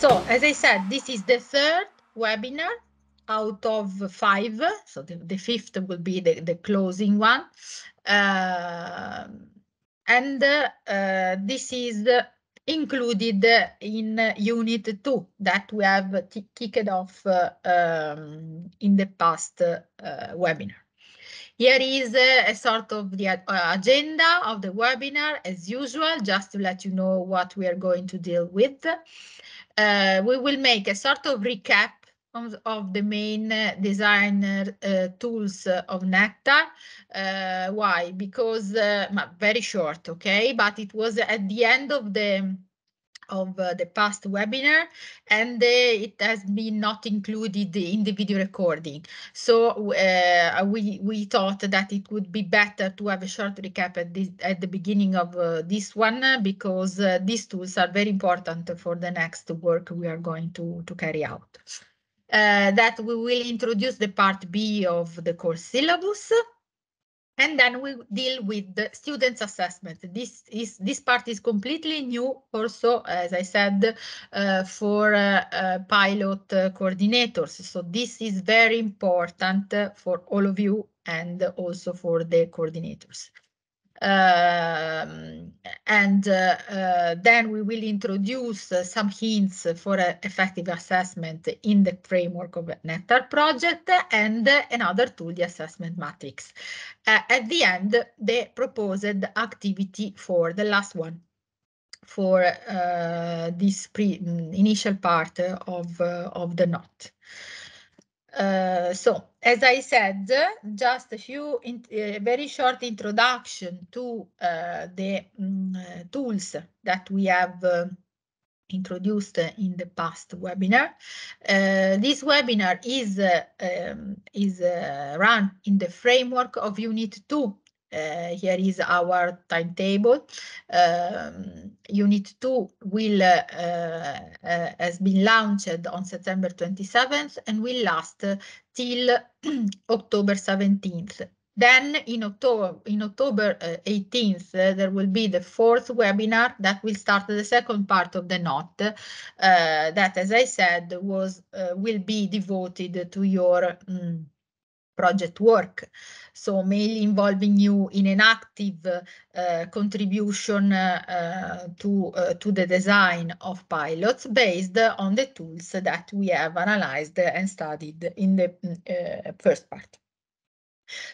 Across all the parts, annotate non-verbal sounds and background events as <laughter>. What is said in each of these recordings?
So as I said, this is the third webinar out of five. So the, the fifth will be the, the closing one. Uh, and uh, uh, this is included in unit two that we have kicked off uh, um, in the past uh, webinar. Here is a sort of the agenda of the webinar as usual, just to let you know what we are going to deal with uh, we will make a sort of recap of, the main uh, design uh, tools uh, of Nectar. Uh, why? Because, uh, very short, okay? But it was at the end of the of uh, the past webinar and uh, it has been not included in the video recording. So uh, we, we thought that it would be better to have a short recap at, this, at the beginning of uh, this one because uh, these tools are very important for the next work we are going to, to carry out. Uh, that we will introduce the part B of the course syllabus and then we deal with the students assessment. This is this part is completely new also, as I said, uh, for uh, uh, pilot uh, coordinators. So this is very important uh, for all of you and also for the coordinators. Um, and uh, uh, then we will introduce uh, some hints for uh, effective assessment in the framework of Nectar project and another tool, the assessment matrix. Uh, at the end, the proposed activity for the last one for uh, this pre mm, initial part of, of the NOT. Uh, so, as I said, just a few in, uh, very short introduction to uh, the um, tools that we have uh, introduced in the past webinar. this webinar is um, is run in the framework of Unit 2 uh, here is our timetable. Um, Unit 2 will uh, uh, uh has been launched on September 27th and will last uh, till <clears throat> October 17th. Then in October, in October 18th, uh, there will be the fourth webinar that will start the second part of the NOT that, as I said, was will be devoted to your um, project work. So mainly involving you in an active uh, contribution uh, to, uh, to the design of pilots based on the tools that we have analyzed and studied in the uh, first part.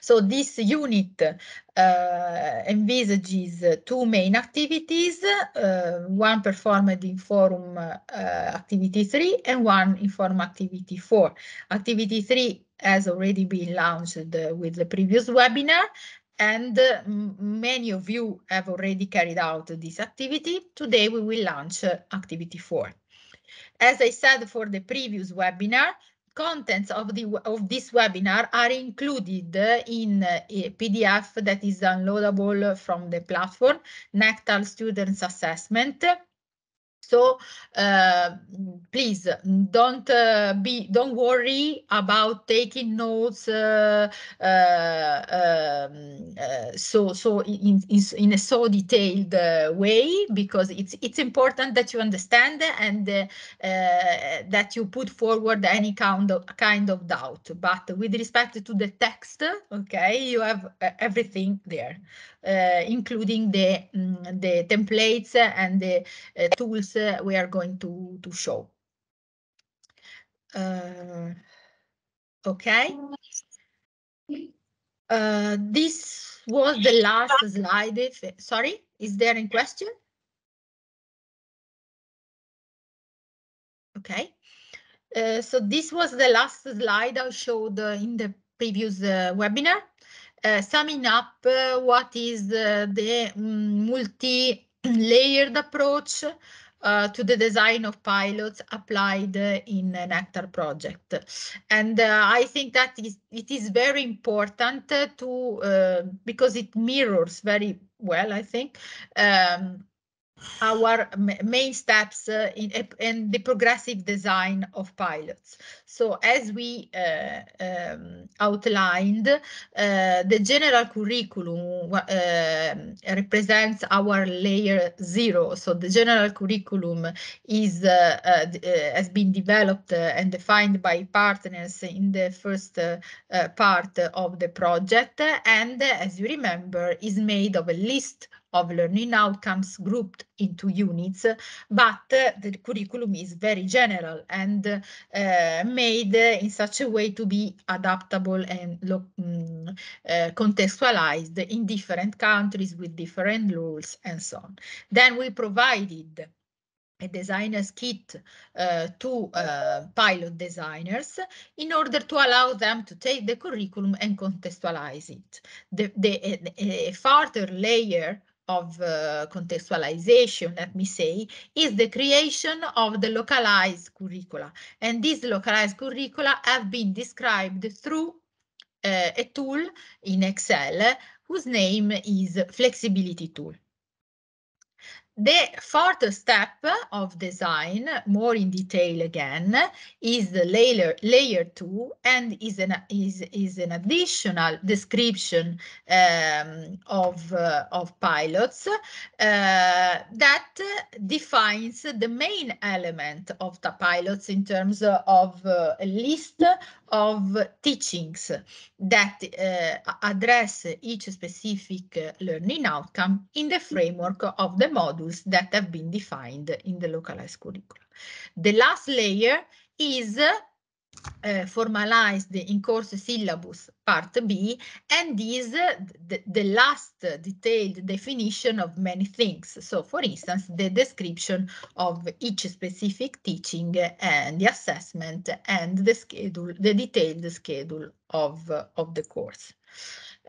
So this unit uh, envisages two main activities, uh, one performed in Forum uh, Activity 3 and one in Forum Activity 4. Activity 3 has already been launched uh, with the previous webinar and uh, many of you have already carried out this activity. Today we will launch uh, activity four. As I said for the previous webinar, contents of, the, of this webinar are included in a PDF that is downloadable from the platform, Nectar Students Assessment, so uh, please don't uh, be don't worry about taking notes. Uh, uh, um, uh so so in, in, in a so detailed uh, way because it's it's important that you understand and that you put forward any kind of kind of doubt. But with respect to the text, okay, you have everything there, including the mm, the templates and the tools this uh, we are going to, to show. Uh, okay. Uh, this was the last slide. If, sorry, is there any question? Okay. Uh, so this was the last slide I showed uh, in the previous uh, webinar, summing up what is the mm, multi-layered approach uh, to the design of pilots applied uh, in an Nectar project. And uh, I think that is, it is very important to uh, because it mirrors very well, I think, um, our main steps uh, in, in, the progressive design of pilots. So as we uh, um, outlined, uh, the general curriculum uh, represents our layer zero. So the general curriculum is uh, uh, has been developed and defined by partners in the first part of the project. And as you remember, is made of a list of learning outcomes grouped into units, but uh, the curriculum is very general and uh, made in such a way to be adaptable and mm, uh, contextualized in different countries with different rules and so on. Then we provided a designer's kit uh, to uh, pilot designers in order to allow them to take the curriculum and contextualize it. The, the a, a further layer of uh, contextualization, let me say, is the creation of the localized curricula. And these localized curricula have been described through uh, a tool in Excel whose name is flexibility tool. The fourth step of design, more in detail again, is the layer, layer two and is an, is, is an additional description um, of, uh, of pilots uh, that defines the main element of the pilots in terms of a uh, list of teachings that uh, address each specific learning outcome in the framework of the modules that have been defined in the localized curriculum. The last layer is uh, formalized in course syllabus part B and is uh, eh, the, the last detailed definition of many things. So for instance, the description of each specific teaching and the assessment and the schedule, the detailed schedule of, uh, of the course.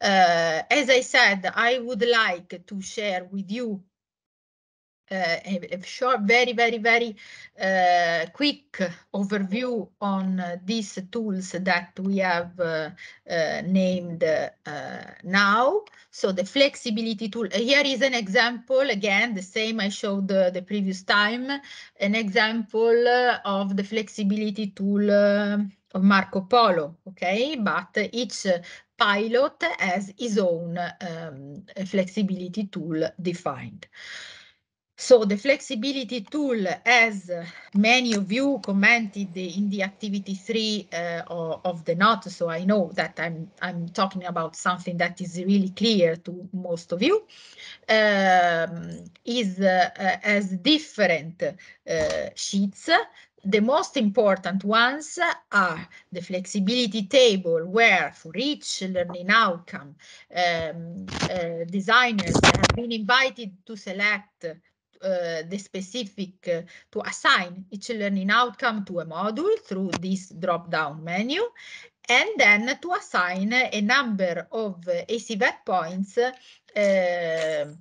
Eh, as I said, I would like to share with you uh, a short, very, very, very uh, quick overview on uh, these tools that we have named now. So the flexibility tool, here is an example, again, the same I showed the previous time, an example of the flexibility tool of Marco Polo, okay? But each pilot has his own um, flexibility tool defined. So the flexibility tool, as many of you commented in the activity three uh, of the note, so I know that I'm, I'm talking about something that is really clear to most of you, um, is uh, uh as different uh, sheets. The most important ones are the flexibility table, where for each learning outcome, um, uh, designers have been invited to select Eh, the specific uh, to assign each learning outcome to a module through this drop down menu and then to assign a number of ACV points uh,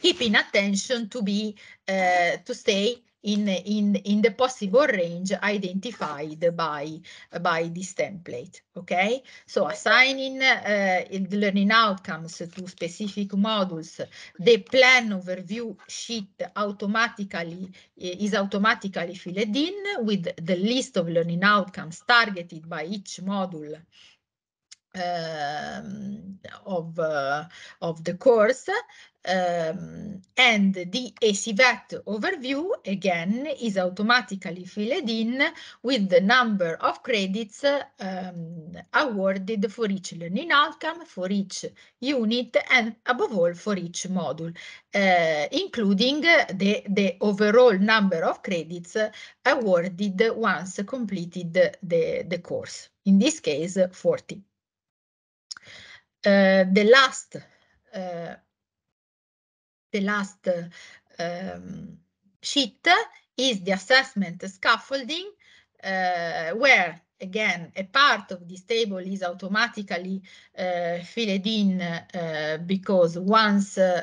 keeping attention to be to stay in, in, in the possible range identified by, by this template. Okay, so assigning uh, the learning outcomes to specific modules, the plan overview sheet automatically is automatically filled in with the list of learning outcomes targeted by each module um, of, uh, of the course um, and the ACVAT overview, again, is automatically filled in with the number of credits um, awarded for each learning outcome, for each unit, and above all for each module, uh, including the, the overall number of credits awarded once completed the, the course, in this case 40. Uh, the last uh, the last um, sheet is the assessment scaffolding, eh, where again, a part of this table is automatically uh, filled in uh, because once uh,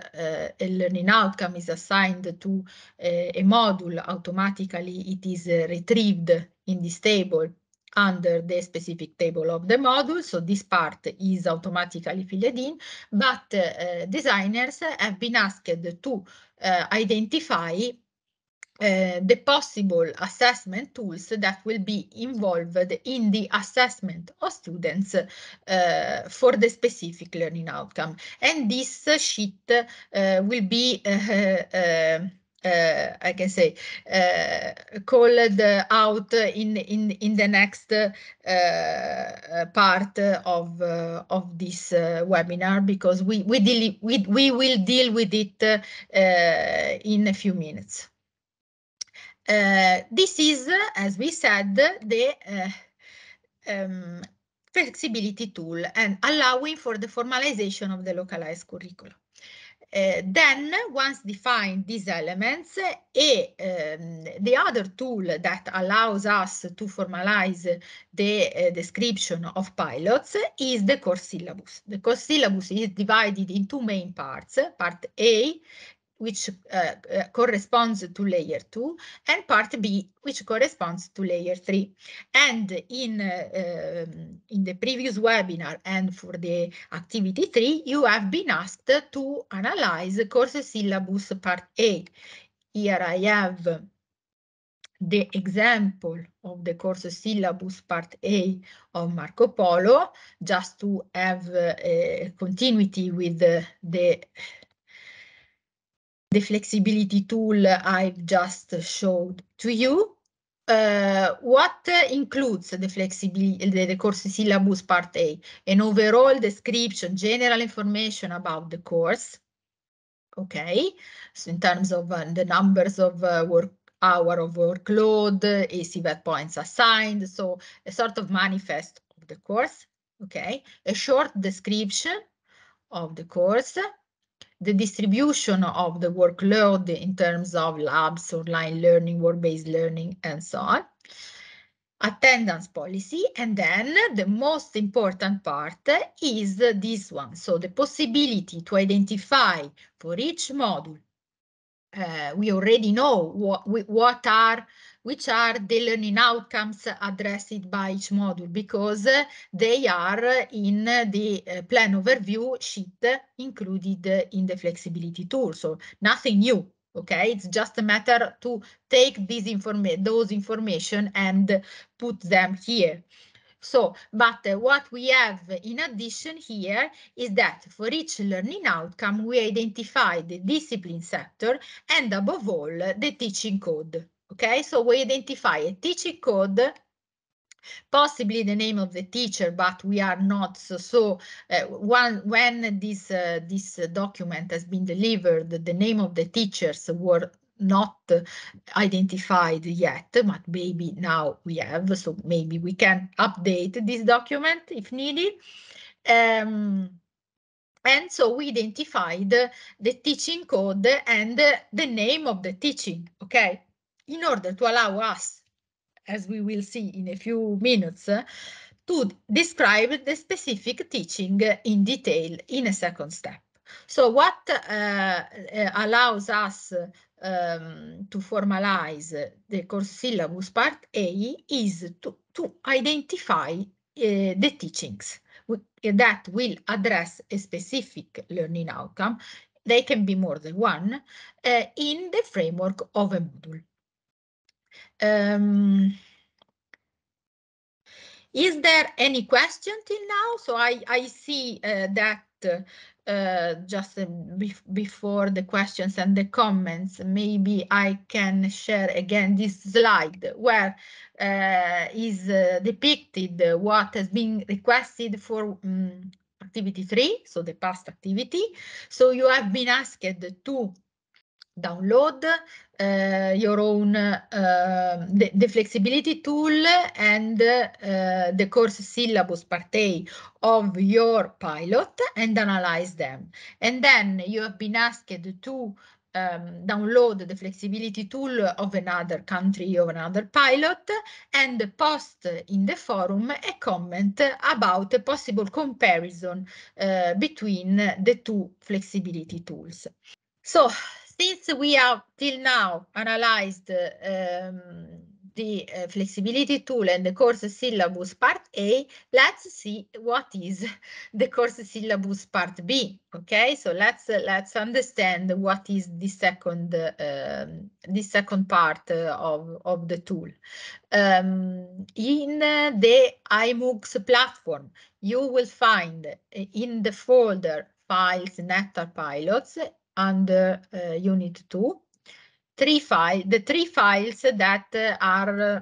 a learning outcome is assigned to a module, automatically it is retrieved in this table under the specific table of the module, so this part is automatically filled in, but uh, designers have been asked to uh, identify uh, the possible assessment tools that will be involved in the assessment of students uh, for the specific learning outcome. And this sheet uh, will be uh, uh, uh, I can say, uh, called out in in in the next uh, part of of this webinar because we we deal we we will deal with it in a few minutes. this is, as we said, the um, flexibility tool and allowing for the formalization of the localized curriculum. Uh, then, once defined these elements, uh, and um, the other tool that allows us to formalize the uh, description of pilots is the course syllabus. The course syllabus is divided into main parts, part A, which uh, uh, corresponds to layer 2, and part B, which corresponds to layer 3. And in, uh, um, in the previous webinar and for the activity 3, you have been asked to analyze the course syllabus part A. Here I have the example of the course syllabus part A of Marco Polo, just to have uh, continuity with the, the the flexibility tool I've just showed to you. Uh, what uh, includes the flexibility, the, the, course syllabus part A? An overall description, general information about the course. Okay, so in terms of uh, the numbers of uh, work hour of workload, ACVAT points assigned, so a sort of manifest of the course. Okay, a short description of the course the distribution of the workload in terms of labs, online learning, work-based learning, and so on. Attendance policy, and then the most important part is this one. So the possibility to identify for each module, uh, we already know what, what are which are the learning outcomes addressed by each module because they are in the eh, plan overview sheet included in the flexibility tool. So nothing new okay it's just a matter to take these information those information and put them here so but what we have in addition here is that for each learning outcome we identify the discipline sector and above all the teaching code Okay, so we identify a teaching code possibly the name of the teacher, but we are not. So, so uh, one, when this uh, this document has been delivered, the name of the teachers were not identified yet, but maybe now we have, so maybe we can update this document if needed. Um, and so we identified the teaching code and the name of the teaching, okay? in order to allow us, as we will see in a few minutes, eh, to describe the specific teaching in detail in a second step. So what uh, allows us um, to formalize the course syllabus part A is to, to identify uh, the teachings that will address a specific learning outcome. They can be more than one uh, in the framework of a module. Um, is there any question till now? So I, I see uh, that uh, just uh, before the questions and the comments, maybe I can share again this slide where uh, is uh, depicted what has been requested for um, activity three, so the past activity. So you have been asked to download uh, your own uh, the, the, flexibility tool and uh, the course syllabus part A of your pilot and analyze them. And then you have been asked to um, download the flexibility tool of another country of another pilot and post in the forum a comment about a possible comparison between the two flexibility tools. So since we have till now analyzed um, the uh, flexibility tool and the course syllabus part A, let's see what is <laughs> the course syllabus part B. Okay, so let's uh, let's understand what is the second uh, the second part of of the tool. Um, in the iMOOCs platform, you will find in the folder files Nectar Pilots under uh, unit 2. Three file, the three files that uh, are eh,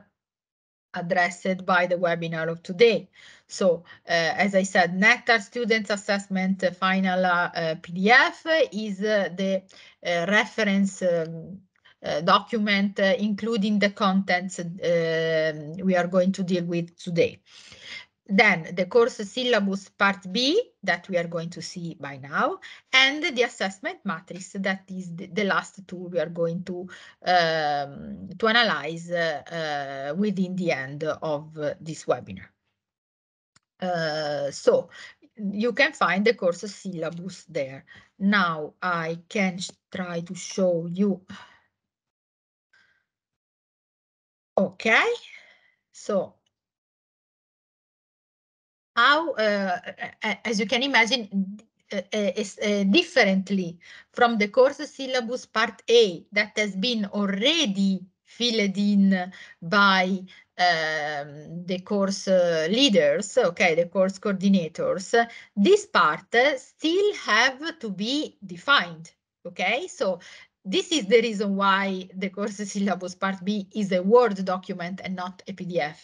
addressed by the webinar of today. So, uh, as I said, Nectar Students Assessment Final PDF is the reference document including the contents we are going to deal with today then the course syllabus part B that we are going to see by now, and the assessment matrix that is the, the last two we are going to um, to analyze uh, uh, within the end of uh, this webinar. Uh, so you can find the course syllabus there. Now I can try to show you. Okay, so how, uh, as you can imagine, uh, uh, is, uh, differently from the course syllabus part A that has been already filled in by um, the course uh, leaders, okay, the course coordinators, this part still have to be defined. Okay, so this is the reason why the course syllabus part B is a Word document and not a PDF.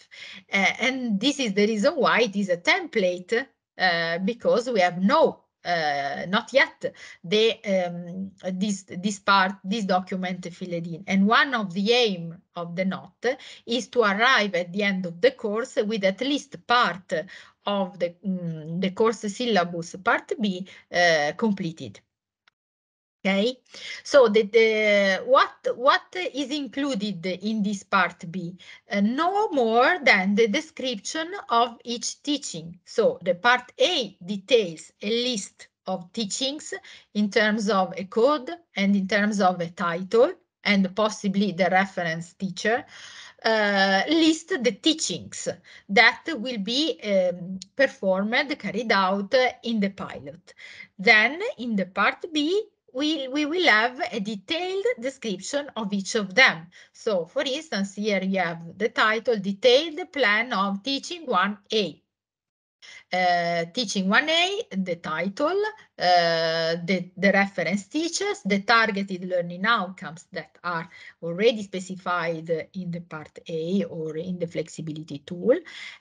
Uh, and this is the reason why it is a template uh, because we have no uh, not yet the um, this this part this document filled in and one of the aim of the note is to arrive at the end of the course with at least part of the mm, the course syllabus part b uh, completed Okay, so the, the, what what is included in this part B? Uh, no more than the description of each teaching. So the part A details a list of teachings in terms of a code and in terms of a title and possibly the reference teacher. Uh, list the teachings that will be um, performed, carried out in the pilot. Then in the part B, we, we will have a detailed description of each of them. So for instance, here you have the title detailed plan of teaching 1A. Uh, teaching 1A, the title, uh, the, the reference teachers, the targeted learning outcomes that are already specified in the part A or in the flexibility tool,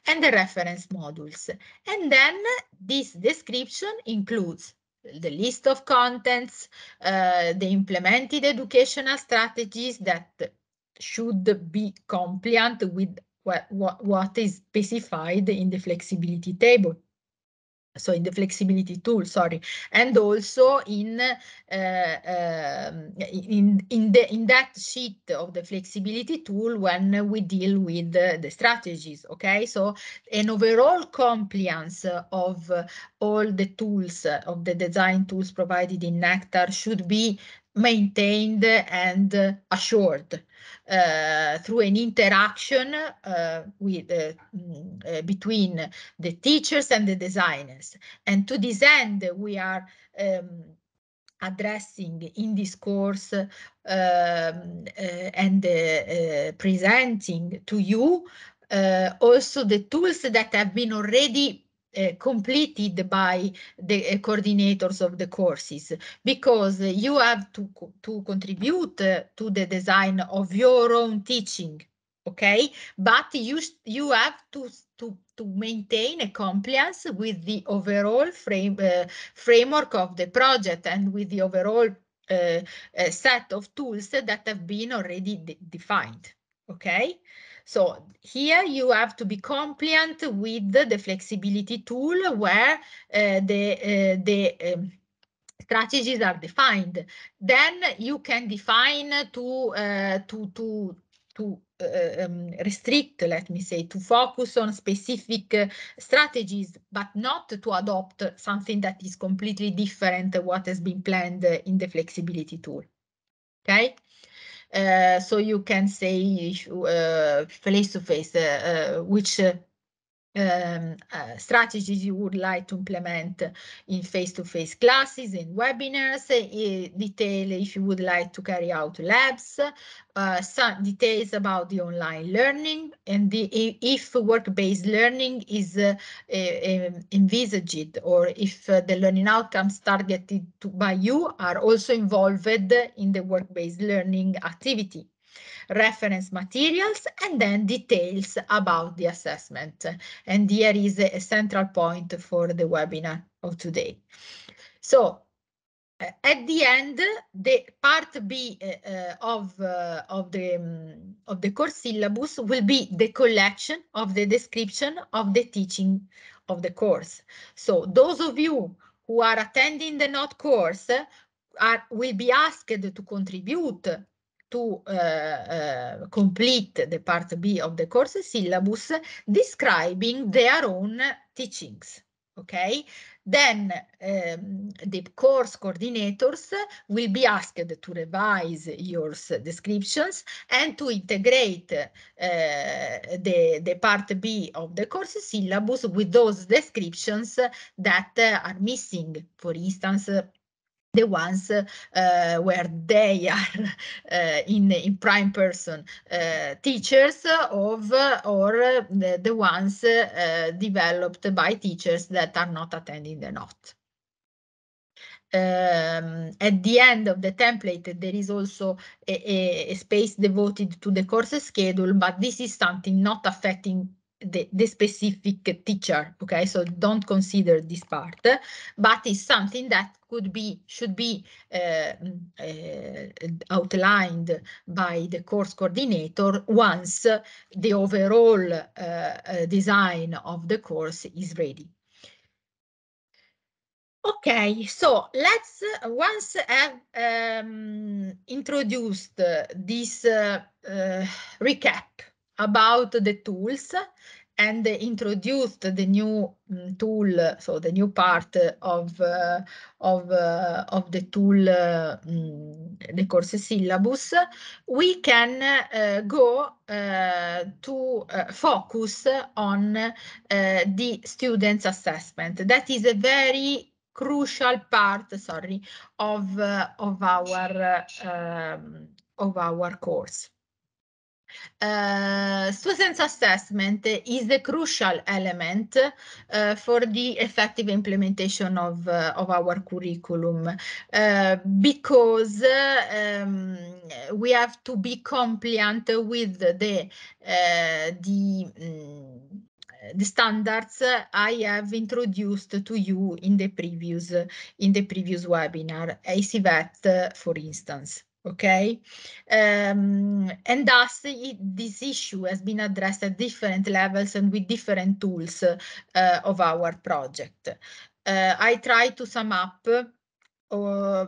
and the reference modules. And then this description includes the list of contents, uh, the implemented educational strategies that should be compliant with what, what, what is specified in the flexibility table so in the flexibility tool, sorry, and also in uh, uh, in in the in that sheet of the flexibility tool when we deal with the strategies. Okay, so an overall compliance of all the tools of the design tools provided in Nectar should be maintained and uh, assured uh, through an interaction uh, with uh, mm, uh, between the teachers and the designers. And to this end, we are um, addressing in this course um, uh, and presenting to you also the tools that have been already uh, completed by the uh, coordinators of the courses because you have to, co to contribute uh, to the design of your own teaching okay but you you have to to to maintain a compliance with the overall frame framework of the project and with the overall set of tools that have been already de defined okay so here you have to be compliant with the flexibility tool where uh, the, uh, the um, strategies are defined. Then you can define to, uh, to, to, to um, restrict, let me say, to focus on specific uh, strategies, but not to adopt something that is completely different what has been planned uh, in the flexibility tool. Okay. Uh, so you can say uh, face to face, uh, which um, uh, strategies you would like to implement in face-to-face -face classes and webinars, uh, detail if you would like to carry out labs, uh, some details about the online learning and the if work-based learning is eh, envisaged or if the learning outcomes targeted to, by you are also involved in the work-based learning activity reference materials, and then details about the assessment. And here is a central point for the webinar of today. So uh, at the end, the part B uh, uh, of uh, of the um, of the course syllabus will be the collection of the description of the teaching of the course. So those of you who are attending the NOT course uh, are, will be asked to contribute to uh, uh, complete the part B of the course syllabus describing their own teachings. Okay, then um, the course coordinators will be asked to revise your descriptions and to integrate uh, the, the part B of the course syllabus with those descriptions that are missing, for instance, the ones uh, where they <laughs> are uh, in, in prime person uh, teachers of uh, or the, the ones uh, developed by teachers that are not attending the NOT. Um, at the end of the template, there is also a, a, a, space devoted to the course schedule, but this is something not affecting the, the specific teacher okay so don't consider this part but it's something that could be should be uh, uh, outlined by the course coordinator once the overall uh, uh design of the course is ready Okay, so let's uh, once have um, introduced uh, this uh, uh recap about the tools and they introduced the new mm, tool, so the new part of uh, of uh, of the tool, uh, mm, the course syllabus, we can uh, go uh, to uh, focus on the students' assessment. That is a very crucial part, sorry, of of our um, of our course. Uh, eh, students assessment is the crucial element uh, for the effective implementation of, uh, of our curriculum because um, we have to be compliant with the, the um, the standards uh, I have introduced to you in the previous uh, in the previous webinar, ACVET, uh, for instance okay? Um, and thus, it, this issue has been addressed at different levels and with different tools uh, of our project. Uh, I try to sum up uh,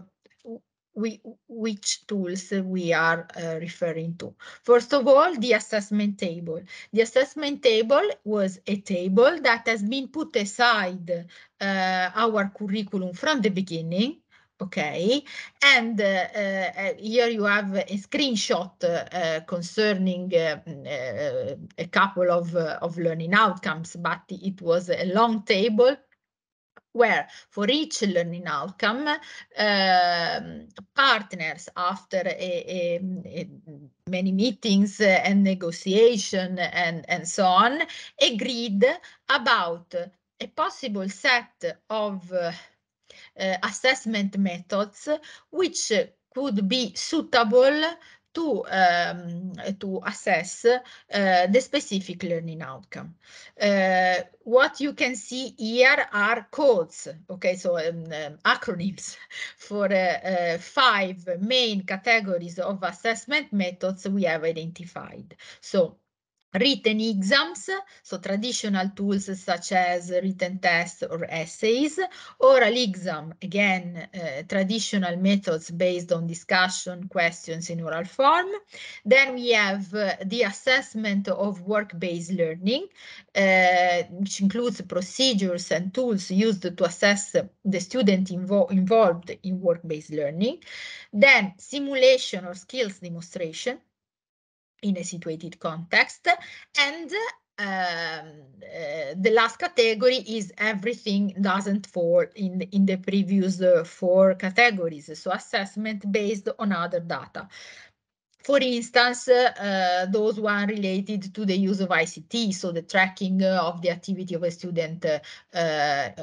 we, which tools we are uh, referring to. First of all, the assessment table. The assessment table was a table that has been put aside uh, our curriculum from the beginning okay and uh, uh, uh, here you have a screenshot uh, concerning uh, mm, uh, a couple of of learning outcomes but it was a long table where for each learning outcome um, partners after a, a, a many meetings and negotiation and and so on agreed about a possible set of Eh, assessment methods, which could be suitable to, um, to assess uh, the specific learning outcome. Uh, what you can see here are codes, okay, so um, um, acronyms <laughs> for uh, five main categories of assessment methods we have identified. So written exams, so traditional tools such as written tests or essays, oral exam, again, uh, traditional methods based on discussion questions in oral form. Then we have uh, the assessment of work-based learning, uh, which includes procedures and tools used to assess the student invo involved in work-based learning. Then simulation or skills demonstration, in a situated context. And uh, the last category is everything doesn't fall in, in the previous uh, four categories, so assessment based on other data. For instance, uh, those one related to the use of ICT, so the tracking of the activity of a student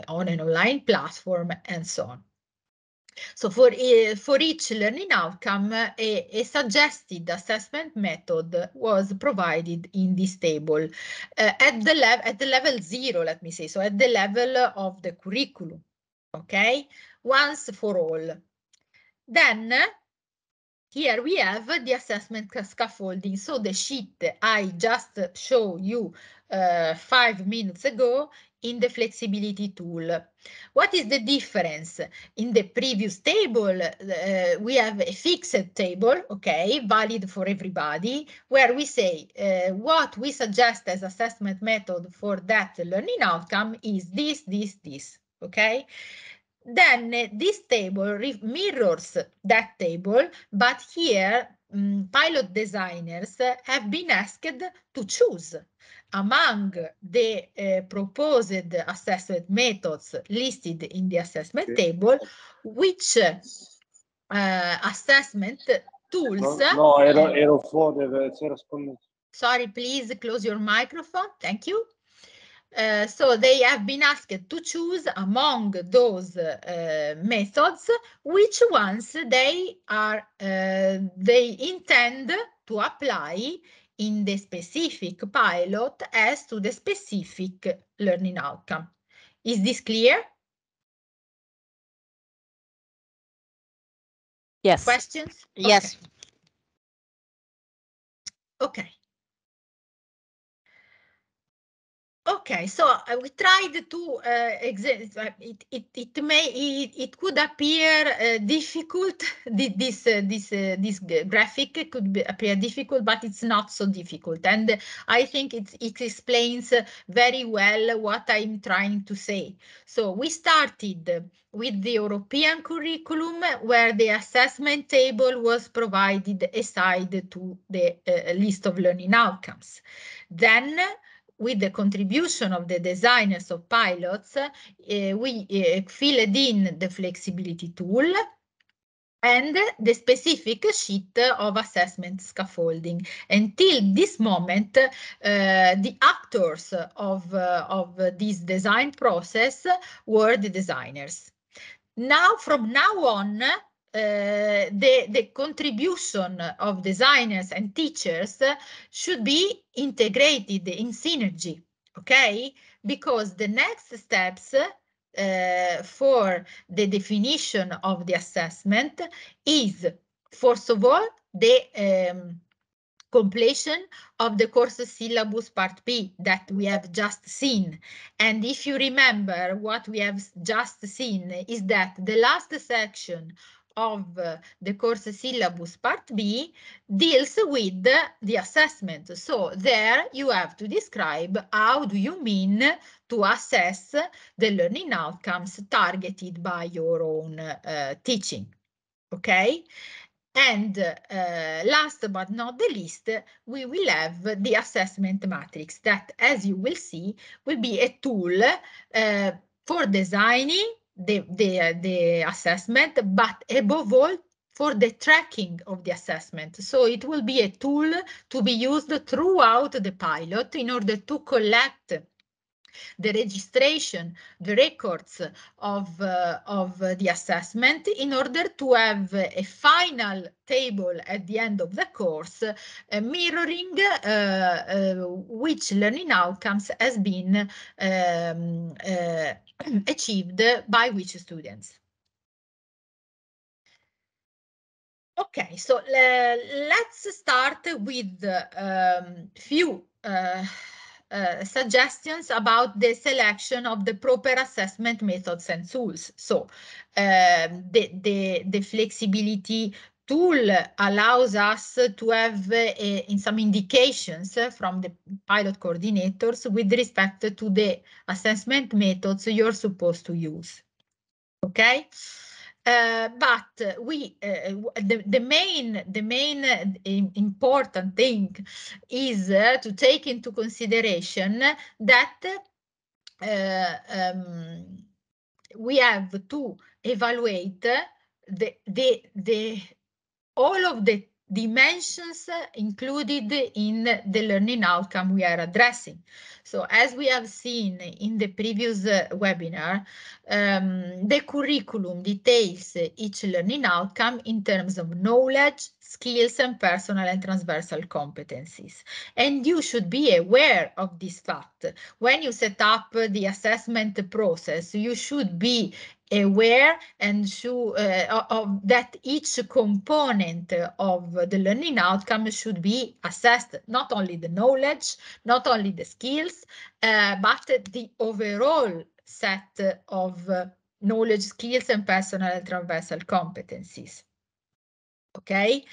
on an online platform and so on. So for, uh, for each learning outcome, a, a, suggested assessment method was provided in this table uh, at, the at the level zero, let me say, so at the level of the curriculum, okay, once for all. Then here we have the assessment scaffolding. So the sheet I just showed you uh, five minutes ago in the flexibility tool. What is the difference? In the previous table, uh, we have a fixed table, okay, valid for everybody, where we say uh, what we suggest as assessment method for that learning outcome is this, this, this, okay? then uh, this table mirrors that table, but here um, pilot designers have been asked to choose among the uh, proposed assessment methods listed in the assessment okay. table, which uh, assessment tools... No, no ero, ero fuori, c'era Sorry, please close your microphone. Thank you. Uh, so they have been asked to choose among those uh, methods which ones they are uh, they intend to apply in the specific pilot as to the specific learning outcome. Is this clear? Yes. Questions? Yes. Okay. okay. Okay, so we tried to uh, exist. Uh, it, it, it may it, it could appear uh, difficult. <laughs> This uh, this this graphic could be, appear difficult, but it's not so difficult. And I think it it explains very well what I'm trying to say. So we started with the European curriculum, where the assessment table was provided aside to the list of learning outcomes. Then with the contribution of the designers of pilots, uh, we uh, filled in the flexibility tool and the specific sheet of assessment scaffolding. Until this moment, uh, the actors of, uh, of this design process were the designers. Now, from now on, uh, the, the contribution of designers and teachers should be integrated in synergy, okay? Because the next steps uh, for the definition of the assessment is, first of all, the um, completion of the course syllabus part B that we have just seen. And if you remember what we have just seen is that the last section of uh, the course syllabus part B deals with the assessment. So there you have to describe how do you mean to assess the learning outcomes targeted by your own uh, teaching. Okay? And uh, last but not the least, we will have the assessment matrix that, as you will see, will be a tool uh, for designing the, the, uh, the assessment, but mm. above all for the tracking of the assessment. So it will be a tool to be used throughout the pilot in order to collect the registration, the records of, uh, of the assessment in order to have a final table at the end of the course uh, mirroring uh, uh which learning outcomes has been um, uh, achieved by which students. Okay, so uh, let's start with a um, few uh, uh, suggestions about the selection of the proper assessment methods and tools. So um, the, the, the flexibility tool allows us to have uh, in some indications from the pilot coordinators with respect to the assessment methods you're supposed to use. Okay, uh, but we uh, the, the main the main important thing is to take into consideration that um, we have to evaluate the the the all of the dimensions included in the learning outcome we are addressing. So as we have seen in the previous uh, webinar, um, the curriculum details each learning outcome in terms of knowledge, skills and personal and transversal competencies. And you should be aware of this fact. When you set up the assessment process, you should be aware and so eh, uh, of that each component of the learning outcome should be assessed not only the knowledge not only the skills uh, but the overall set of uh, knowledge skills and personal and transversal competencies okay?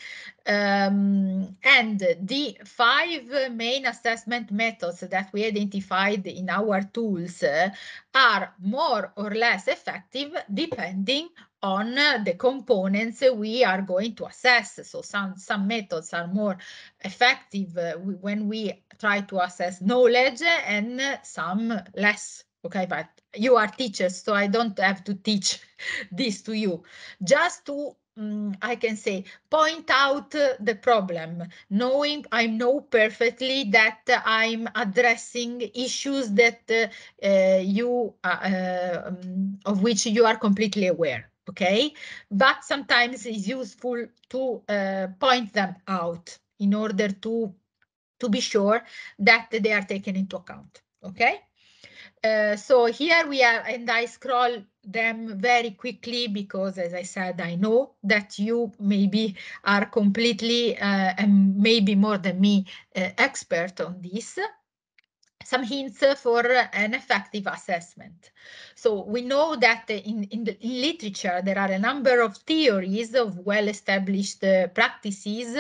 Um, and the five main assessment methods that we identified in our tools uh, are more or less effective depending on the components we are going to assess. So some, some methods are more effective uh, when we try to assess knowledge and some less. Okay, but you are teachers, so I don't have to teach <laughs> this to you. Just to um, I can say, point out uh, the problem, knowing I know perfectly that uh, I'm addressing issues that uh, uh you uh, um, of which you are completely aware. Okay, but sometimes it's useful to uh, point them out in order to to be sure that they are taken into account. Okay. Uh, so here we are, and I scroll them very quickly because, as I said, I know that you maybe are completely uh, and maybe more than me uh, expert on this some hints for an effective assessment. So we know that in, in the literature there are a number of theories of well-established uh, practices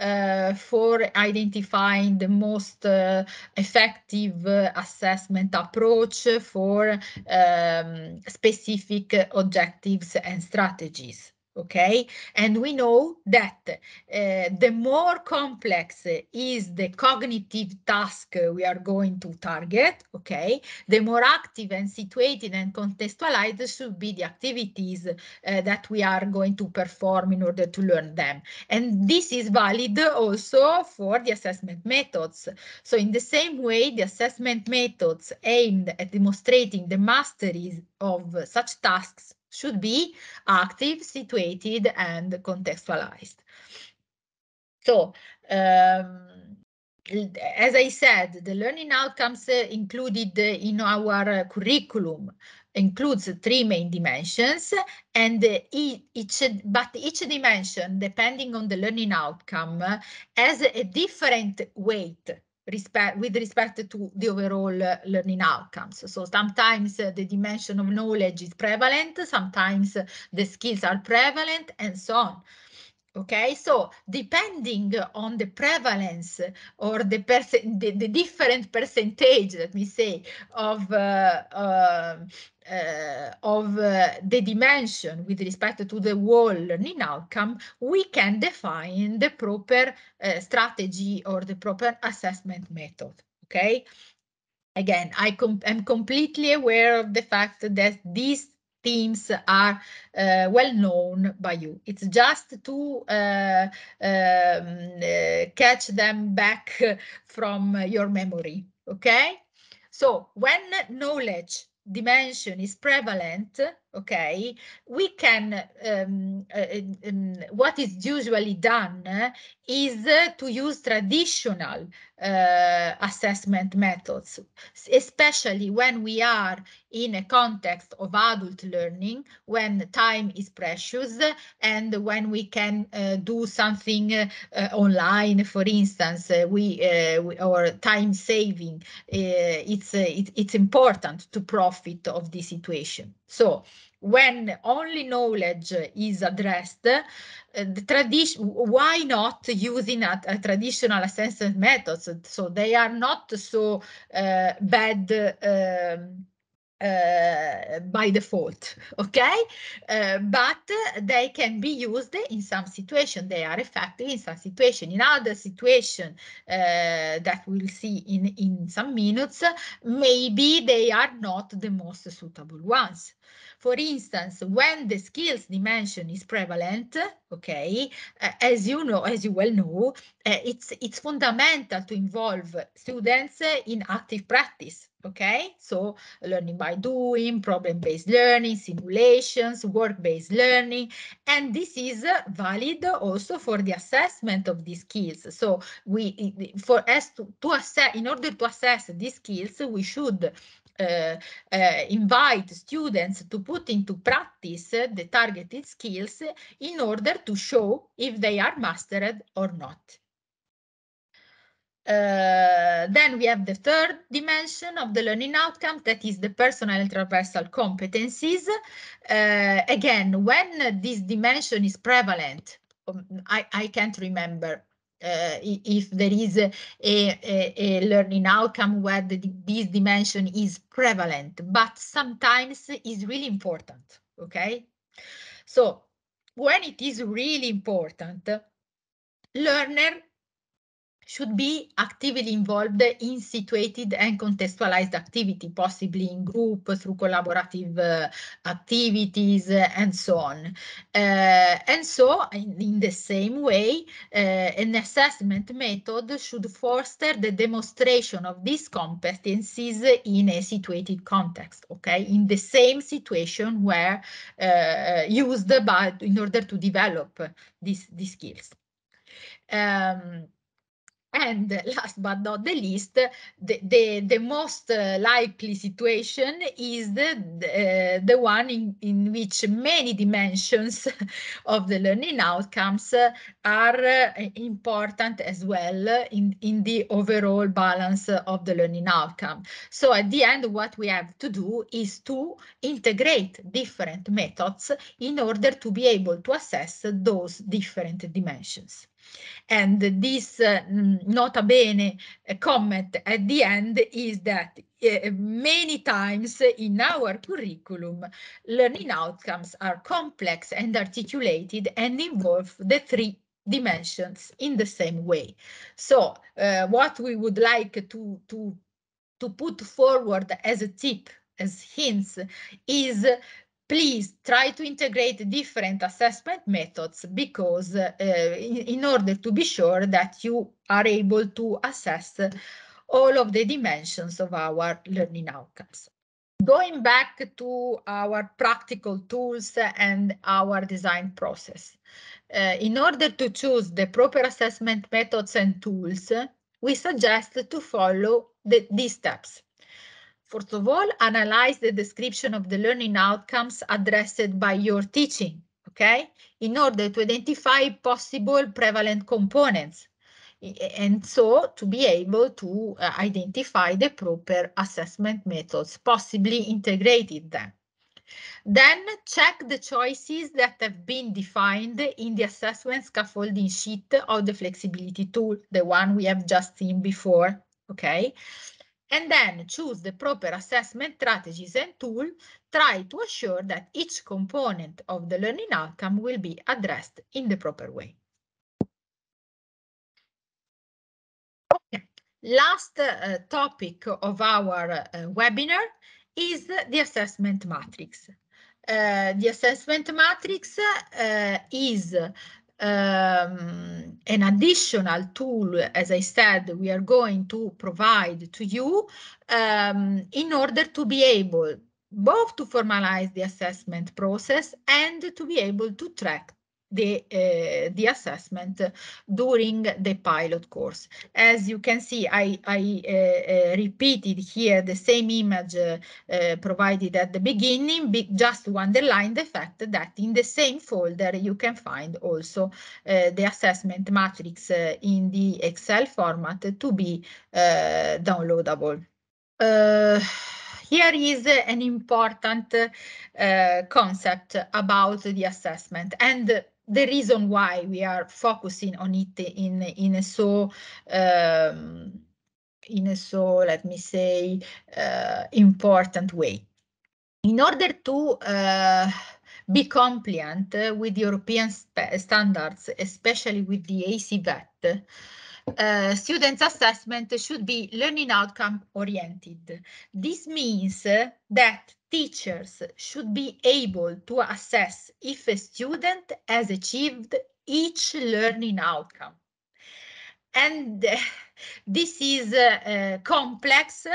uh, for identifying the most uh, effective uh, assessment approach for um, specific objectives and strategies okay? And we know that uh, the more complex is the cognitive task we are going to target, okay, the more active and situated and contextualized should be the activities uh, that we are going to perform in order to learn them. And this is valid also for the assessment methods. So in the same way, the assessment methods aimed at demonstrating the mastery of such tasks should be active, situated, and contextualized. So, um, as I said, the learning outcomes uh, included uh, in our uh, curriculum includes three main dimensions and each but each dimension depending on the learning outcome has a different weight respect, with respect to the overall uh, learning outcomes. So sometimes uh, the dimension of knowledge is prevalent, sometimes uh, the skills are prevalent and so on. Okay, so depending on the prevalence or the, the, the, different percentage, let me say, of, uh, uh, uh, of uh, the dimension with respect to the whole learning outcome, we can define the proper uh, strategy or the proper assessment method. Okay, again, I am completely aware of the fact that this themes are uh, well known by you. It's just to uh, um, uh, catch them back from your memory, okay? So when knowledge dimension is prevalent, okay we can um, uh, um, what is usually done uh, is uh, to use traditional uh, assessment methods especially when we are in a context of adult learning when time is precious and when we can uh, do something uh, online for instance we, we, or time saving it's it, it's important to profit of this situation so when only knowledge is addressed, uh, the tradition why not using a, a traditional assessment methods? So they are not so uh, bad. Um, uh, by default, <laughs> okay? Uh, but uh, they can be used in some situation. They are effective in some situation. In other situation uh, that we'll see in, in some minutes, maybe they are not the most suitable ones. For instance, when the skills dimension is prevalent, okay, uh, as you know, as you well know, uh, it's it's fundamental to involve students uh, in active practice, okay? So learning by doing, problem-based learning, simulations, work-based learning, and this is valid also for the assessment of these skills. So we, for us to, to assess, in order to assess these skills, we should uh, invite students to put into practice the targeted skills in order to show if they are mastered or not. Uh, then we have the third dimension of the learning outcome that is the personal and transversal competencies. Uh, again, when this dimension is prevalent, um, I, I, can't remember uh, if there is a, a, a, learning outcome where the, this dimension is prevalent, but sometimes is really important, okay? So when it is really important, learner should be actively involved in situated and contextualized activity, possibly in group, through collaborative uh, activities, uh, and so on. Uh, and so, in, in, the same way, uh, an assessment method should foster the demonstration of these competencies in a situated context, okay, in the same situation where uh, used by, in order to develop these, these skills. Um, and last but not the least, the, the, the most likely situation is the, the, the one in, in which many dimensions <laughs> of the learning outcomes are important as well in, in the overall balance of the learning outcome. So at the end, what we have to do is to integrate different methods in order to be able to assess those different dimensions. And this uh, nota bene uh, comment at the end is that uh, many times in our curriculum, learning outcomes are complex and articulated and involve the three dimensions in the same way. So uh, what we would like to, to, to put forward as a tip, as hints, is please try to integrate different assessment methods because uh, in, in, order to be sure that you are able to assess all of the dimensions of our learning outcomes. Going back to our practical tools and our design process. Uh, in order to choose the proper assessment methods and tools, we suggest to follow the, these steps. First of all, analyze the description of the learning outcomes addressed by your teaching, okay? In order to identify possible prevalent components and so to be able to uh, identify the proper assessment methods, possibly integrated them. Then check the choices that have been defined in the assessment scaffolding sheet of the flexibility tool, the one we have just seen before, okay? and then choose the proper assessment strategies and tool, try to assure that each component of the learning outcome will be addressed in the proper way. Okay. Last uh, topic of our uh, webinar is the assessment matrix. Uh, the assessment matrix uh, is um, an additional tool, as I said, we are going to provide to you um, in order to be able both to formalize the assessment process and to be able to track the, uh, the assessment during the pilot course. As you can see, I, I uh, repeated here the same image uh, provided at the beginning, just to underline the fact that in the same folder you can find also the assessment matrix in the Excel format to be downloadable here is an important uh, concept about the assessment and the reason why we are focusing on it in in a so um, in a so let me say uh, important way in order to uh, be compliant with European standards, especially with the ACVET. Uh, students' assessment should be learning outcome oriented. This means uh, that teachers should be able to assess if a student has achieved each learning outcome and <laughs> this is uh, uh, complex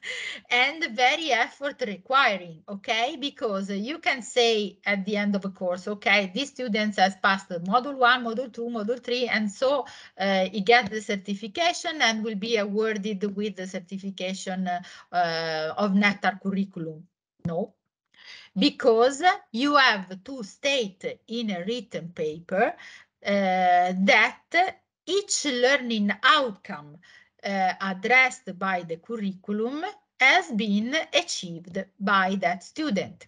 <laughs> and very effort requiring, okay? Because you can say at the end of a course, okay, these students has passed the module one, module two, module three, and so uh, he gets the certification and will be awarded with the certification uh, uh, of Nectar curriculum. No, because you have to state in a written paper uh, that each learning outcome uh, addressed by the curriculum has been achieved by that student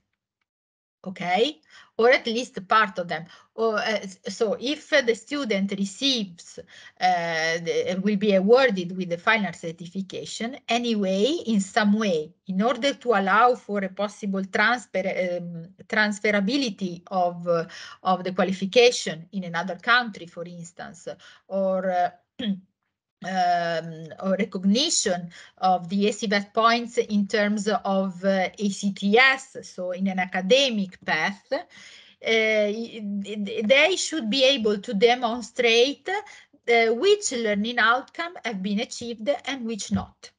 okay? Or at least part of them. Or, uh, so if the student receives, uh, the, will be awarded with the final certification anyway, in some way, in order to allow for a possible transfer, um, transferability of, uh, of the qualification in another country, for instance, or uh, <clears throat> Um, or recognition of the ACVET points in terms of uh, ACTS, so in an academic path, Eh, they should be able to demonstrate eh, which learning outcome have been achieved and which not.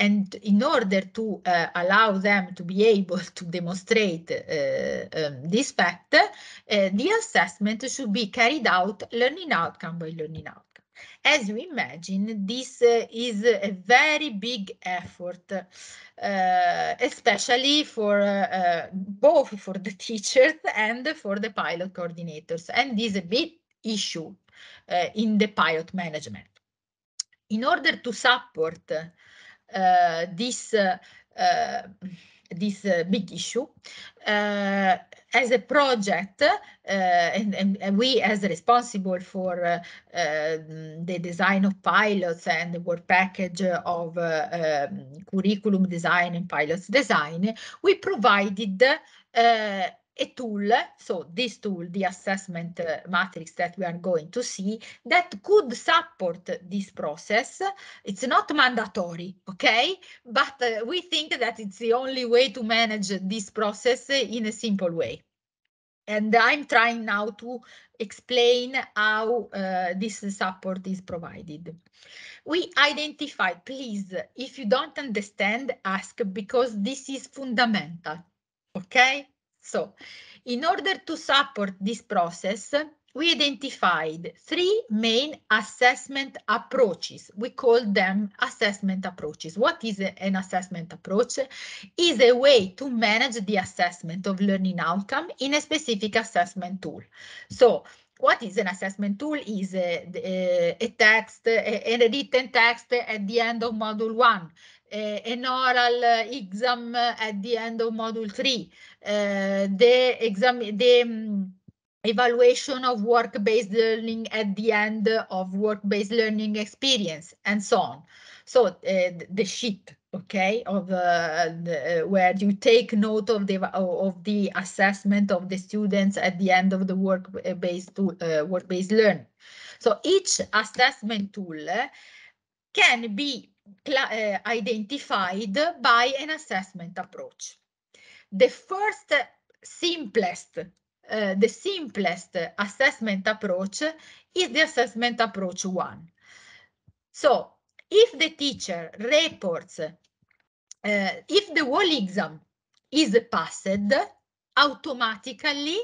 And in order to uh, allow them to be able to demonstrate uh, um, this fact, uh, the assessment should be carried out learning outcome by learning outcome. As you imagine, this uh, is a very big effort, uh, especially for uh, both for the <laughs> teachers and for the pilot coordinators, and this is a big issue uh, in the pilot management. In order to support uh, this uh, this big issue, as a project, uh, and, and, we as responsible for uh, uh, the design of pilots and the work package of uh, um, curriculum design and pilots design, we provided uh, a tool, so this tool, the assessment uh, matrix that we are going to see, that could support this process. It's not mandatory, okay? But uh, we think that it's the only way to manage this process in a simple way. And I'm trying now to explain how uh, this support is provided. We identify, please, if you don't understand, ask, because this is fundamental, okay? So in order to support this process, we identified three main assessment approaches. We call them assessment approaches. What is an assessment approach? Is a way to manage the assessment of learning outcome in a specific assessment tool. So what is an assessment tool is a, a text, a, a, written text at the end of module one Eh, an oral exam at the end of module three. Eh, the exam, the um, evaluation of work-based learning at the end of work-based learning experience and so on. So uh, the sheet, okay, of uh, the, uh, where you take note of the of the assessment of the students at the end of the work-based uh, work-based learning. So each assessment tool can be uh, identified by an assessment approach. The first simplest, uh, the simplest assessment approach is the assessment approach one. So if the teacher reports, uh, if the whole exam is passed, automatically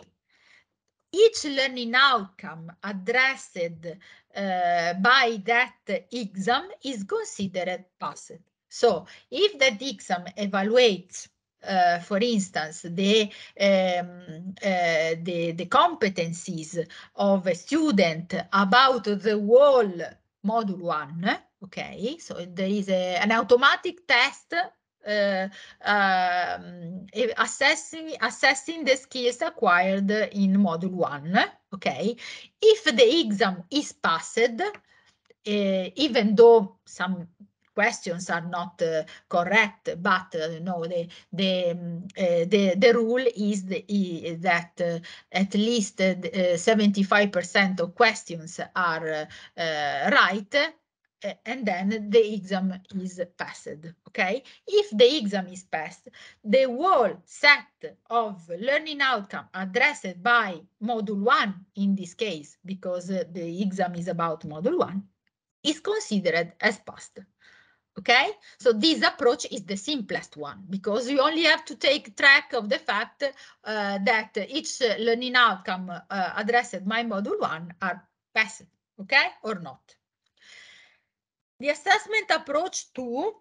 each learning outcome addressed uh, by that exam is considered passed. So if that exam evaluates uh, for instance, the, um, uh, the, the competencies of a student about the whole module one, okay? So there is a, an automatic test uh, eh, um, ehm, assessing assessing the skills acquired in module one. Okay, if the exam is passed, uh, even though some questions are not uh, correct, but uh, no, the the um, uh, the the rule is the, that at least 75% of questions are right and then the exam is passed, okay? If the exam is passed, the whole set of learning outcome addressed by module one, in this case, because the exam is about module one, is considered as passed. Okay, so this approach is the simplest one because you only have to take track of the fact uh, that each learning outcome uh, addressed by module one are passed, okay, or not the assessment approach two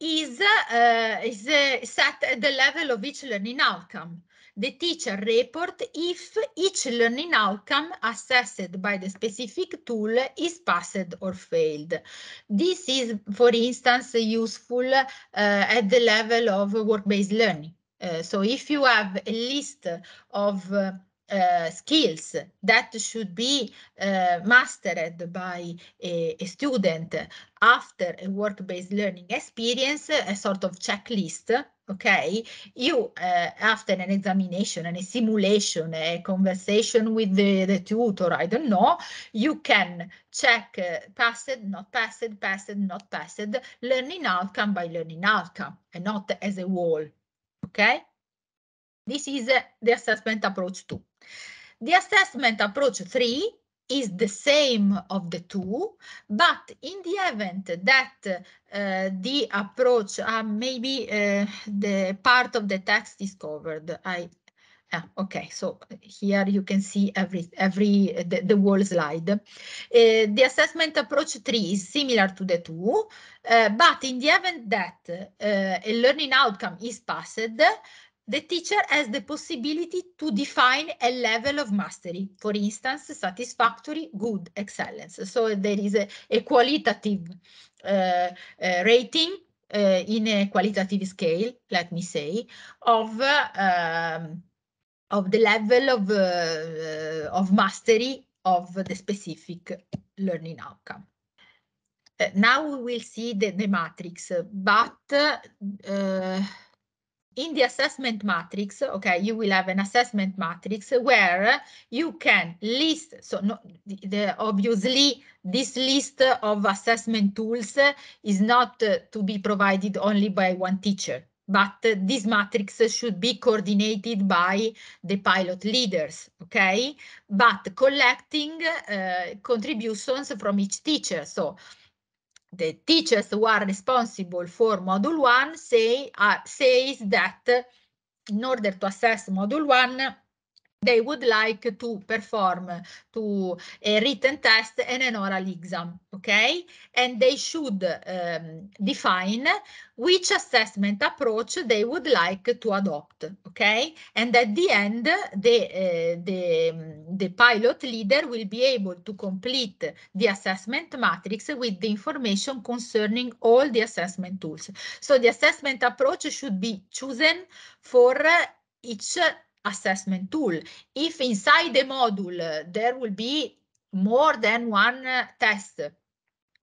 is, uh, is uh, set at the level of each learning outcome. The teacher report if each learning outcome assessed by the specific tool is passed or failed. This is, for instance, useful uh, at the level of work-based learning. Uh, so if you have a list of uh, uh, skills that should be uh, mastered by a, a, student after a work-based learning experience, a sort of checklist, okay? You, uh, after an examination, and a simulation, a conversation with the, the tutor, I don't know, you can check uh, passed, not passed, passed, not passed, learning outcome by learning outcome, and not as a whole, okay? This is uh, the assessment approach too. The assessment approach three is the same of the two, but in the event that uh, the approach, uh, maybe uh, the part of the text is covered. I, ah, okay, so here you can see every, every uh, the, the whole slide. Uh, the assessment approach three is similar to the two, uh, but in the event that a learning outcome is passed, the teacher has the possibility to define a level of mastery, for instance, satisfactory, good, excellence. So there is a, a qualitative uh, uh, rating uh, in a qualitative scale, let me say, of um, of the level of uh, uh, of mastery of the specific learning outcome. Uh, now we will see the, the matrix, but in the assessment matrix, okay, you will have an assessment matrix where you can list, so no, the, the, obviously this list of assessment tools is not to be provided only by one teacher, but this matrix should be coordinated by the pilot leaders, okay? But collecting uh, contributions from each teacher, so the teachers who are responsible for module 1 say, uh, says that in order to assess module 1, they would like to perform to a written test and an oral exam okay and they should um, define which assessment approach they would like to adopt okay and at the end the uh, the um, the pilot leader will be able to complete the assessment matrix with the information concerning all the assessment tools so the assessment approach should be chosen for uh, each assessment tool. If inside the module uh, there will be more than one uh, test,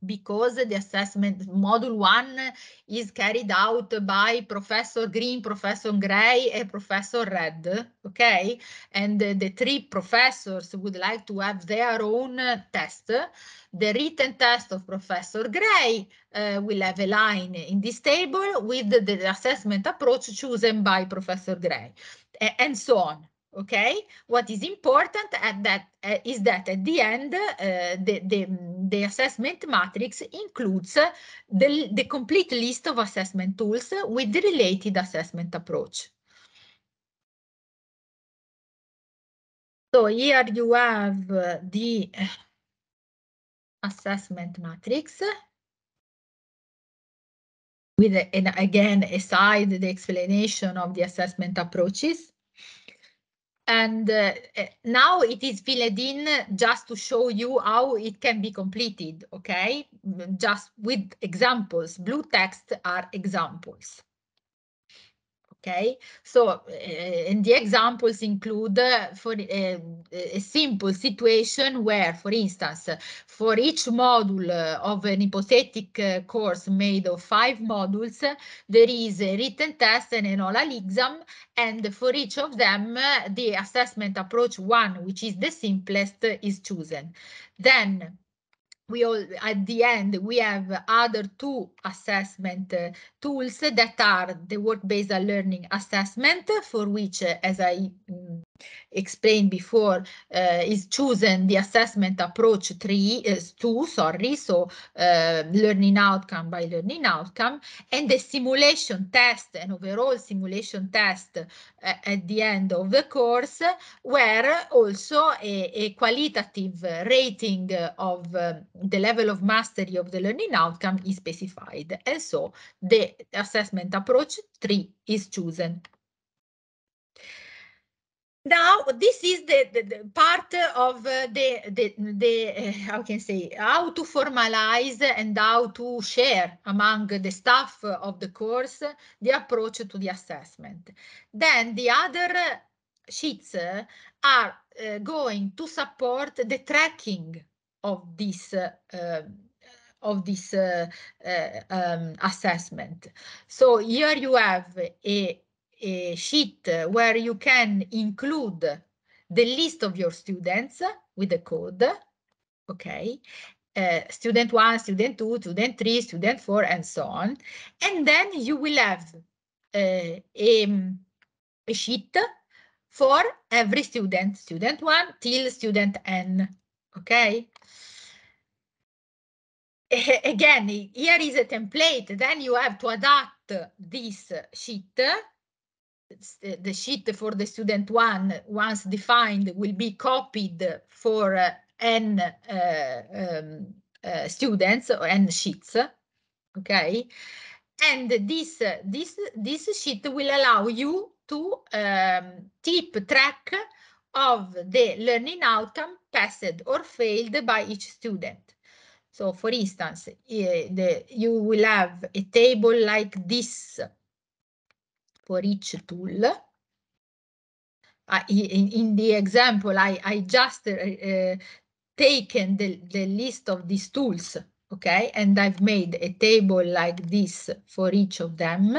because the assessment module one uh, is carried out by Professor Green, Professor Gray, and Professor Red, okay? And the, the three professors would like to have their own test. The written test of Professor Gray uh, will have a line in this table with the, the assessment approach chosen by Professor Gray and so on. Okay, what is important at uh, that uh, is that at the end, uh, the, the, the assessment matrix includes uh, the, the complete list of assessment tools with the related assessment approach. So here you have the assessment matrix with and again aside the explanation of the assessment approaches and uh, now it is filled in just to show you how it can be completed okay just with examples blue text are examples Okay, so uh, and the examples include uh, for uh, a simple situation where, for instance, for each module of an hypothetic eh, course made of five modules, there is a written test and an oral exam, and for each of them, the assessment approach one, which is the simplest, is chosen. Then we all at the end we have other two assessment uh, tools that are the work-based learning assessment for which, as I mm, explained before, uh, is chosen the assessment approach three, uh, two, sorry, so uh, learning outcome by learning outcome, and the simulation test, and overall simulation test uh, at the end of the course, where also a, a qualitative rating of um, the level of mastery of the learning outcome is specified. And so the assessment approach 3 is chosen. Now, this is the, the, the part of uh, the, the, the uh, how can I say, how to formalize and how to share among the staff of the course the approach to the assessment. Then the other sheets are uh, going to support the tracking of this uh, of this uh, uh, um, assessment. So here you have a, a sheet where you can include the list of your students with the code, okay? Uh, student one, student two, student three, student four, and so on. And then you will have uh, a, um, a sheet for every student, student one till student n, okay? <laughs> again, here is a template. Then you have to adapt this sheet. The sheet for the student one, once defined, will be copied for uh, n uh, um, uh, students or n sheets. Okay, and this uh, this this sheet will allow you to um, keep track of the learning outcome passed or failed by each student. So for instance, eh, the, you will have a table like this for each tool. I, in, in, the example, I, I just uh, uh, taken the, the list of these tools, okay? And I've made a table like this for each of them.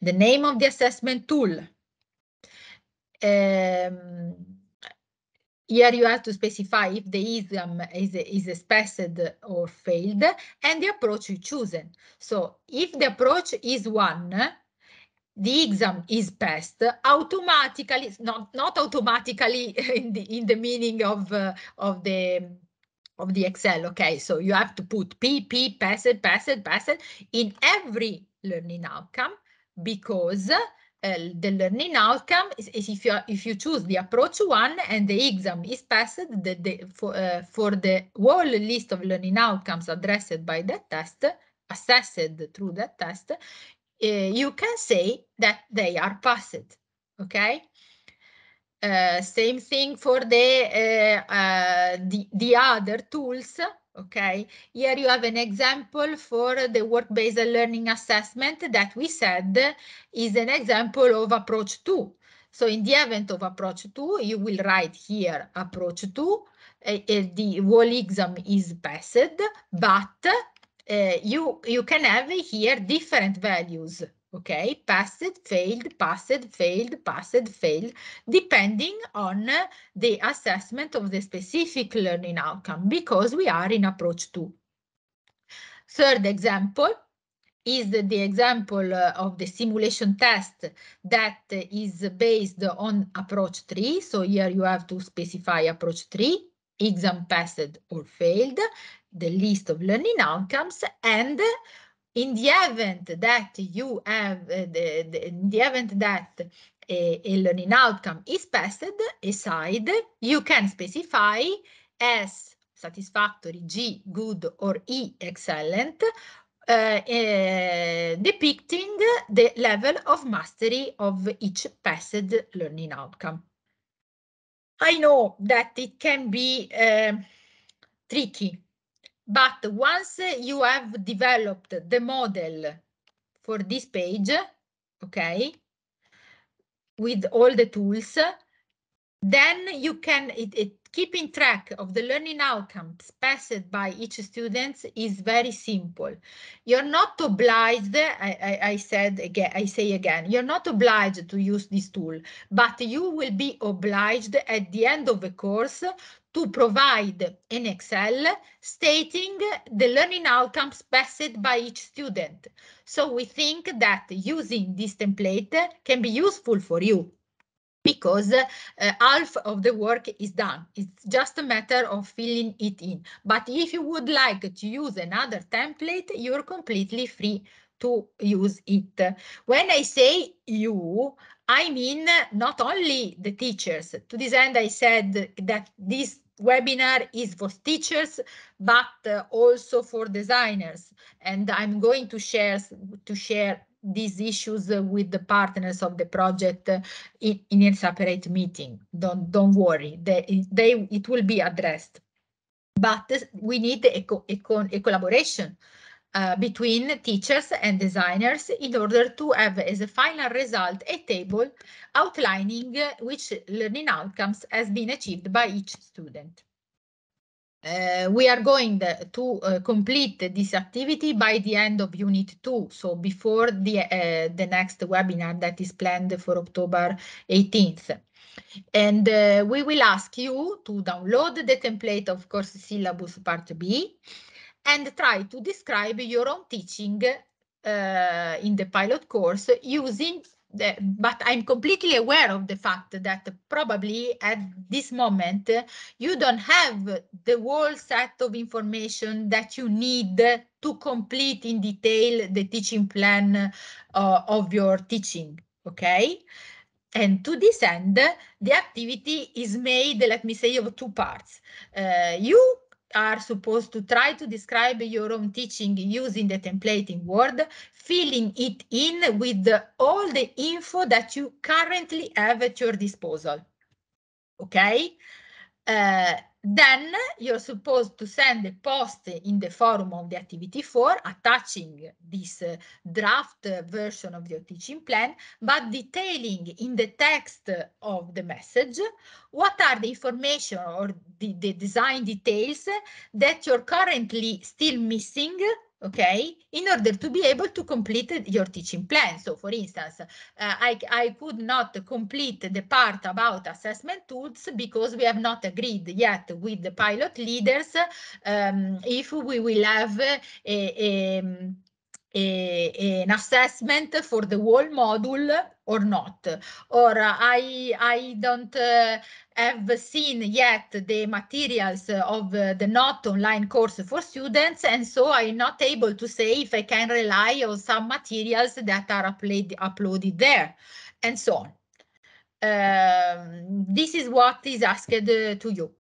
The name of the assessment tool. Um, here you have to specify if the ISM is, is expressed or failed and the approach you chosen. So if the approach is one, the exam is passed automatically, not, not automatically <laughs> in the, in the meaning of, uh, of the of the Excel, okay? So you have to put PP, passed, passed, passed in every learning outcome because the eh, learning outcome is, is, if you if you choose the approach one and the exam is passed the, the for, uh, for the whole list of learning outcomes addressed by that test assessed through that test uh, you can say that they are passed okay same thing for the, the the other tools Okay, here you have an example for the work-based learning assessment that we said is an example of approach two. So in the event of approach two, you will write here approach two, uh, the whole exam is passed, but uh, you, you can have here different values okay? Passed, failed, passed, failed, passed, failed, depending on uh, the assessment of the specific learning outcome because we are in approach two. Third example is the example uh, of the simulation test that is based on approach three. So here you have to specify approach three, exam passed or failed, the list of learning outcomes, and in the event that you have uh, the, the, in the event that a, eh, a, learning outcome is passed aside, you can specify as satisfactory, G good or E excellent, uh, uh, depicting the level of mastery of each passed learning outcome. I know that it can be tricky but once you have developed the model for this page, okay, with all the tools, then you can it, it, keeping track of the learning outcomes passed by each student is very simple. You're not obliged, I, I, I said again, I say again, you're not obliged to use this tool, but you will be obliged at the end of the course to provide an Excel stating the learning outcomes passed by each student. So we think that using this template can be useful for you because uh, half of the work is done. It's just a matter of filling it in. But if you would like to use another template, you're completely free to use it. When I say you, I mean not only the teachers. To this end, I said that this webinar is for teachers, but uh, also for designers. And I'm going to share to share these issues with the partners of the project uh, in, in a separate meeting. Don't don't worry, they, they it will be addressed. But we need a, co a, co a collaboration uh, between teachers and designers in order to have as a final result a table outlining which learning outcomes has been achieved by each student. Uh, we are going the, to uh, complete this activity by the end of unit 2 so before the uh, the next webinar that is planned for October 18th and uh, we will ask you to download the template of course syllabus part B and try to describe your own teaching uh, in the pilot course using the, but I'm completely aware of the fact that probably at this moment you don't have the whole set of information that you need to complete in detail the teaching plan uh, of your teaching, okay? And to this end, the activity is made, let me say, of two parts. Uh, you are supposed to try to describe your own teaching using the templating word, filling it in with the, all the info that you currently have at your disposal. Okay? Uh, then you're supposed to send a post in the forum of the activity 4 attaching this uh, draft version of your teaching plan but detailing in the text of the message what are the information or the, the design details that you're currently still missing okay, in order to be able to complete your teaching plan. So for instance, uh, I, I could not complete the part about assessment tools because we have not agreed yet with the pilot leaders um, if we will have a, a, um, a, an assessment for the whole module or not, or I, I don't uh, have seen yet the materials of the not online course for students, and so I'm not able to say if I can rely on some materials that are uploaded there, and so on. Um, this is what is asked uh, to you.